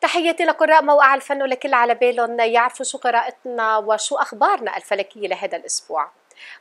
تحياتي لقراء موقع الفن ولكل على بالهم يعرفوا شو قراءتنا وشو أخبارنا الفلكية لهذا الأسبوع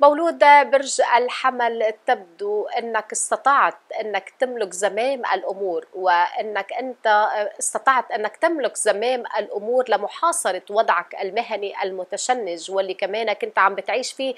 مولود برج الحمل تبدو انك استطعت انك تملك زمام الامور وانك انت استطعت انك تملك زمام الامور لمحاصره وضعك المهني المتشنج واللي كمان كنت عم بتعيش فيه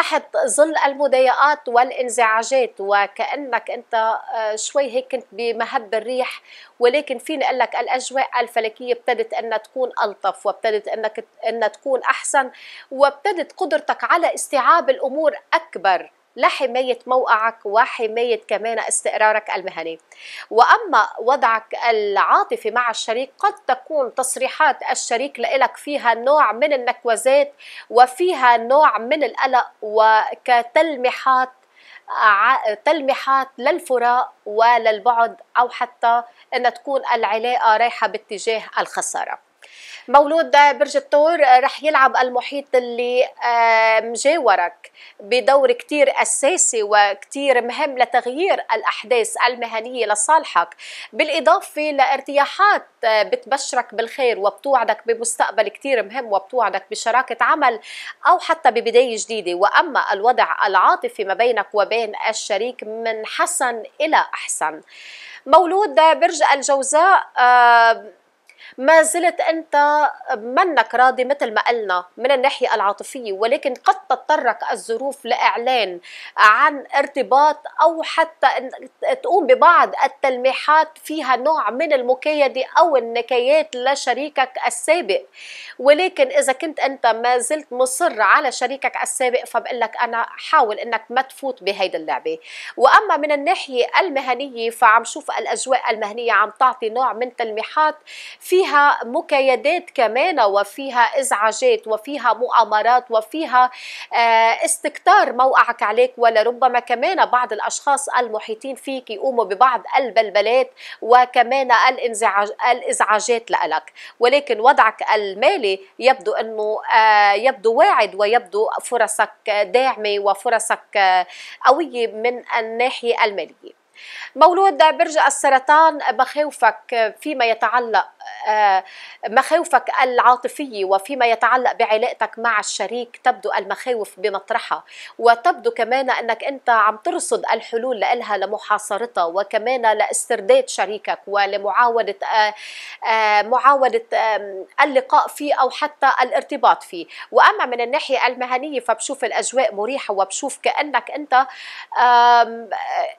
تحت ظل المضايقات والانزعاجات وكأنك أنت آه، شوي هيك كنت بمهب الريح ولكن فيني أقول لك الأجواء الفلكية ابتدت أنها تكون ألطف وابتدت أنك أنها تكون أحسن وابتدت قدرتك على استيعاب الأمور أكبر لحماية موقعك وحماية كمان استقرارك المهني وأما وضعك العاطفي مع الشريك قد تكون تصريحات الشريك لإلك فيها نوع من النكوزات وفيها نوع من القلق وكتلميحات تلميحات للفراق وللبعد أو حتى أن تكون العلاقة رايحة باتجاه الخسارة مولود برج الثور آه، رح يلعب المحيط اللي آه، مجاورك بدور كتير أساسي وكتير مهم لتغيير الأحداث المهنية لصالحك بالإضافة لارتياحات آه، بتبشرك بالخير وبتوعدك بمستقبل كتير مهم وبتوعدك بشراكة عمل أو حتى ببداية جديدة وأما الوضع العاطفي ما بينك وبين الشريك من حسن إلى أحسن مولود برج الجوزاء ما زلت انت منك راضي مثل ما قلنا من الناحيه العاطفيه ولكن قد تضطرك الظروف لاعلان عن ارتباط او حتى تقوم ببعض التلميحات فيها نوع من المكايده او النكايات لشريكك السابق ولكن اذا كنت انت ما زلت مصر على شريكك السابق فبقول لك انا حاول انك ما تفوت بهيدي اللعبه واما من الناحيه المهنيه فعم شوف الاجواء المهنيه عم تعطي نوع من تلميحات في فيها مكايدات كمان وفيها ازعاجات وفيها مؤامرات وفيها آه، استكتار موقعك عليك ولربما كمان بعض الاشخاص المحيطين فيك يقوموا ببعض البلبلات وكمان الانزعاج الازعاجات لك ولكن وضعك المالي يبدو انه آه، يبدو واعد ويبدو فرصك داعمه وفرصك آه، قويه من الناحيه الماليه مولود برج السرطان مخاوفك فيما يتعلق آه، مخاوفك العاطفية وفيما يتعلق بعلاقتك مع الشريك تبدو المخاوف بمطرحها وتبدو كمان أنك أنت عم ترصد الحلول لإلها لمحاصرتها وكمان لاسترداد شريكك ولمعاودة آه، آه، معاودة اللقاء فيه أو حتى الارتباط فيه وأما من الناحية المهنية فبشوف الأجواء مريحة وبشوف كأنك أنت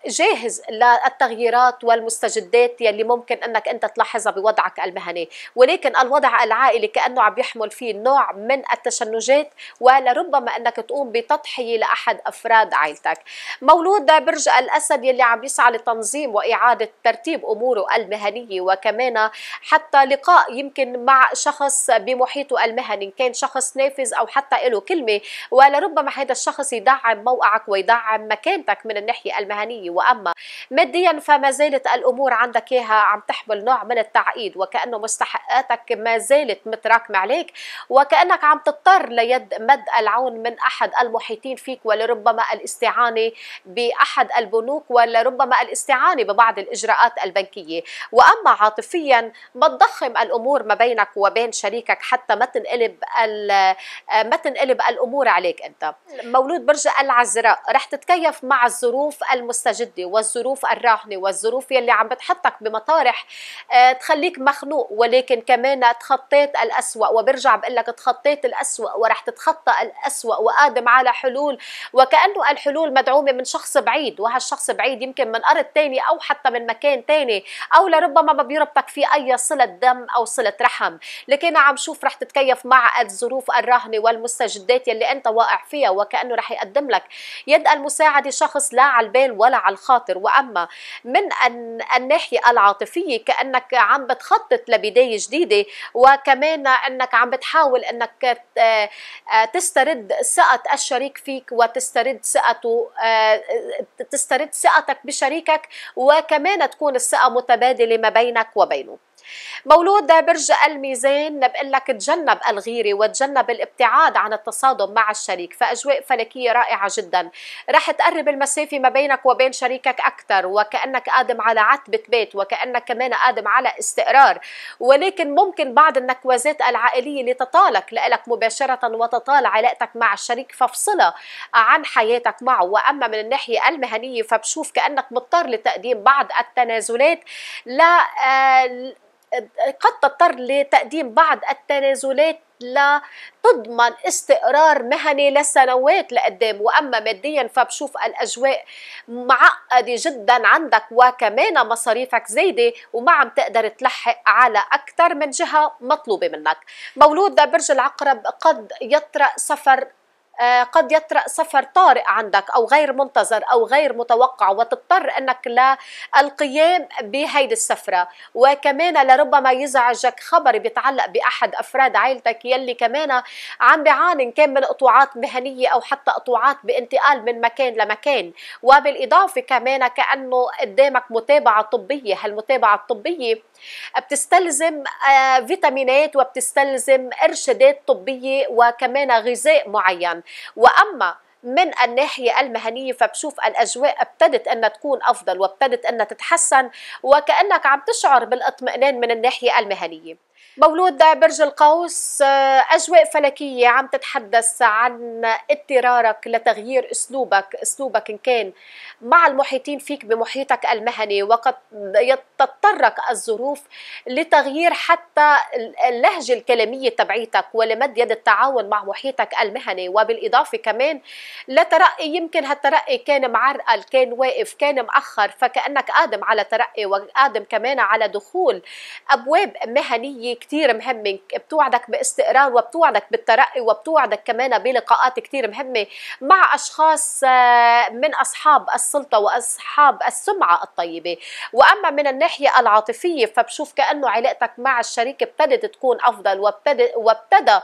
جاهز للتغييرات والمستجدات يلي ممكن أنك أنت تلاحظها بوضعك المهني ولكن الوضع العائلي كأنه عم يحمل فيه نوع من التشنجات ولربما أنك تقوم بتضحية لأحد أفراد عائلتك مولود برج الأسد يلي عم يسعى لتنظيم وإعادة ترتيب أموره المهنية وكمان حتى لقاء يمكن مع شخص بمحيطه المهني إن كان شخص نافذ أو حتى له كلمة ولربما هذا الشخص يدعم موقعك ويدعم مكانتك من الناحية المهنية وأما ماديا فما زالت الأمور عندك إياها عم تحمل نوع من التعقيد وكأن كأنه مستحقاتك ما زالت متراكمة عليك وكأنك عم تضطر ليد مد العون من أحد المحيطين فيك ولربما الاستعانة بأحد البنوك ولربما الاستعانة ببعض الإجراءات البنكية وأما عاطفيا ما تضخم الأمور ما بينك وبين شريكك حتى ما تنقلب آه، ما تنقلب الأمور عليك أنت مولود برج العذراء رح تتكيف مع الظروف المستجدة والظروف الراهنة والظروف يلي عم بتحطك بمطارح آه، تخليك مخنوق مخنوق ولكن كمان تخطيت الأسوأ وبرجع بقول لك تخطيت الأسوأ ورح تتخطى الأسوأ وقادم على حلول وكأنه الحلول مدعومة من شخص بعيد وهالشخص بعيد يمكن من أرض تاني أو حتى من مكان تاني أو لربما ما بيربطك في أي صلة دم أو صلة رحم لكن عم شوف رح تتكيف مع الظروف الراهنة والمستجدات يلي أنت واقع فيها وكأنه رح يقدم لك يد المساعدة شخص لا على البال ولا على الخاطر وأما من الناحية العاطفية كأنك عم بتخطط وصلت لبدايه جديده وكمان انك عم بتحاول انك آه، آه، تسترد ثقه الشريك فيك وتسترد ثقته آه، تسترد ثقتك بشريكك وكمان تكون الثقه متبادله ما بينك وبينه مولود برج الميزان بقول لك تجنب الغيره وتجنب الابتعاد عن التصادم مع الشريك فاجواء فلكيه رائعه جدا رح تقرب المسافه ما بينك وبين شريكك اكثر وكانك قادم على عتبه بيت وكانك كمان قادم على استقرار ولكن ممكن بعض النكوزات العائليه اللي تطالك لك مباشره وتطال علاقتك مع الشريك فافصلها عن حياتك معه واما من الناحيه المهنيه فبشوف كانك مضطر لتقديم بعض التنازلات لا آه، قد تضطر لتقديم بعض التنازلات لتضمن استقرار مهني لسنوات لقدام واما ماديا فبشوف الاجواء معقده جدا عندك وكمان مصاريفك زايده وما عم تقدر تلحق على اكثر من جهه مطلوبه منك مولود برج العقرب قد يطرأ سفر آه، قد يطرأ سفر طارئ عندك أو غير منتظر أو غير متوقع وتضطر أنك للقيام بهيدي السفرة وكمان لربما يزعجك خبر بيتعلق بأحد أفراد عائلتك يلي كمان عم بيعاني إن كان من قطوعات مهنية أو حتى قطوعات بانتقال من مكان لمكان وبالإضافة كمان كأنه قدامك متابعة طبية هالمتابعة الطبية بتستلزم آه، فيتامينات وبتستلزم إرشادات طبية وكمان غذاء معين واما من الناحية المهنية فبشوف الأجواء ابتدت أن تكون أفضل وابتدت أن تتحسن وكأنك عم تشعر بالاطمئنان من الناحية المهنية مولود برج القوس آه، أجواء فلكية عم تتحدث عن اضطرارك لتغيير أسلوبك أسلوبك إن كان مع المحيطين فيك بمحيطك المهني وقد تضطرك الظروف لتغيير حتى اللهجة الكلامية تبعيتك ولمد يد التعاون مع محيطك المهني وبالإضافة كمان لترقي يمكن هالترقي كان معرقل كان واقف كان مأخر فكأنك قادم على ترقي وقادم كمان على دخول أبواب مهنية كثير كتير مهمة بتوعدك باستقرار وبتوعدك بالترقي وبتوعدك كمان بلقاءات كتير مهمة مع أشخاص آه، من أصحاب السلطة وأصحاب السمعة الطيبة وأما من الناحية العاطفية فبشوف كأنه علاقتك مع الشريك ابتدت تكون أفضل وابتدى وابتدى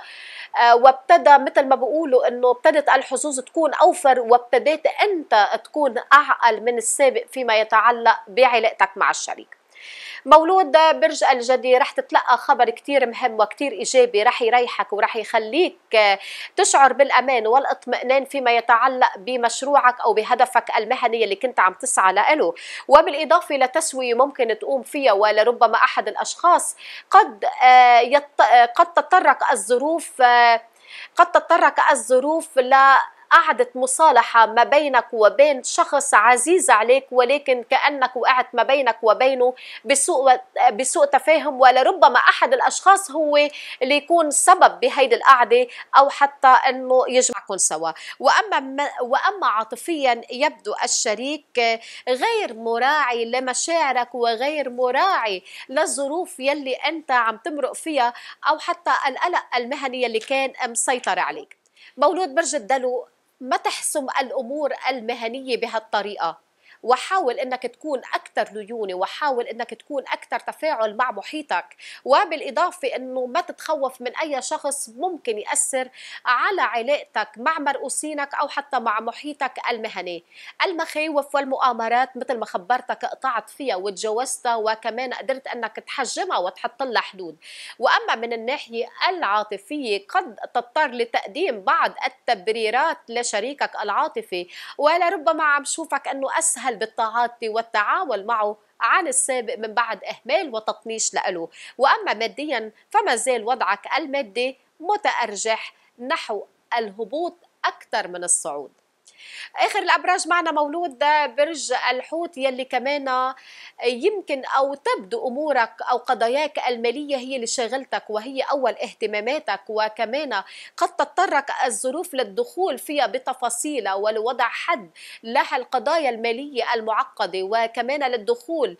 آه، وابتدى مثل ما بقولوا انه ابتدت الحظوظ تكون اوفر وابتديت انت تكون اعقل من السابق فيما يتعلق بعلاقتك مع الشريك مولود برج الجدي رح تتلقى خبر كتير مهم وكتير إيجابي رح يريحك ورح يخليك تشعر بالأمان والاطمئنان فيما يتعلق بمشروعك أو بهدفك المهني اللي كنت عم تسعى له وبالإضافة لتسوية ممكن تقوم فيها ولربما أحد الأشخاص قد آه، قد تطرق الظروف آه، قد تطرق الظروف ل قعدت مصالحة ما بينك وبين شخص عزيز عليك ولكن كأنك وقعت ما بينك وبينه بسوء, بسوء تفاهم ولربما أحد الأشخاص هو اللي يكون سبب بهيدي القعدة أو حتى أنه يجمعكم سوا وأما, وأما عاطفيا يبدو الشريك غير مراعي لمشاعرك وغير مراعي للظروف يلي أنت عم تمرق فيها أو حتى القلق المهني يلي كان مسيطر عليك مولود برج الدلو ما تحسم الأمور المهنية بهالطريقة وحاول انك تكون اكثر ليونه وحاول انك تكون اكثر تفاعل مع محيطك وبالاضافه انه ما تتخوف من اي شخص ممكن ياثر على علاقتك مع مرؤوسينك او حتى مع محيطك المهني المخاوف والمؤامرات مثل ما خبرتك قطعت فيها وتجاوزتها وكمان قدرت انك تحجمها وتحط لها حدود واما من الناحيه العاطفيه قد تضطر لتقديم بعض التبريرات لشريكك العاطفي ولربما عم شوفك انه اسهل الأهل بالتعاطي والتعاول معه عن السابق من بعد إهمال وتطنيش له وأما ماديا فما زال وضعك المادي متأرجح نحو الهبوط أكثر من الصعود اخر الابراج معنا مولود برج الحوت يلي كمان يمكن او تبدو امورك او قضاياك الماليه هي اللي شغلتك وهي اول اهتماماتك وكمان قد تضطرك الظروف للدخول فيها بتفاصيلها ولوضع حد لها القضايا الماليه المعقده وكمان للدخول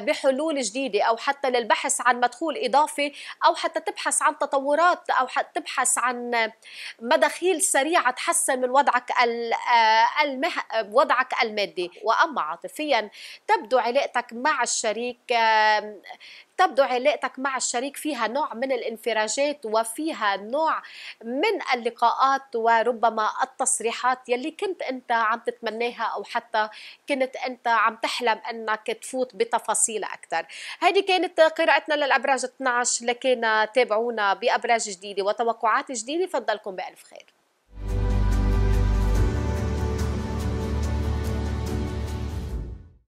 بحلول جديده او حتى للبحث عن مدخول اضافي او حتى تبحث عن تطورات او حتى تبحث عن مداخيل سريعه تحسن من وضعك آه، المه... وضعك المادي وأما عاطفيا تبدو علاقتك مع الشريك تبدو علاقتك مع الشريك فيها نوع من الانفراجات وفيها نوع من اللقاءات وربما التصريحات يلي كنت انت عم تتمناها او حتى كنت انت عم تحلم انك تفوت بتفاصيل اكثر هذه كانت قراءتنا للابراج 12 لكن تابعونا بابراج جديده وتوقعات جديده فضلكم بالف خير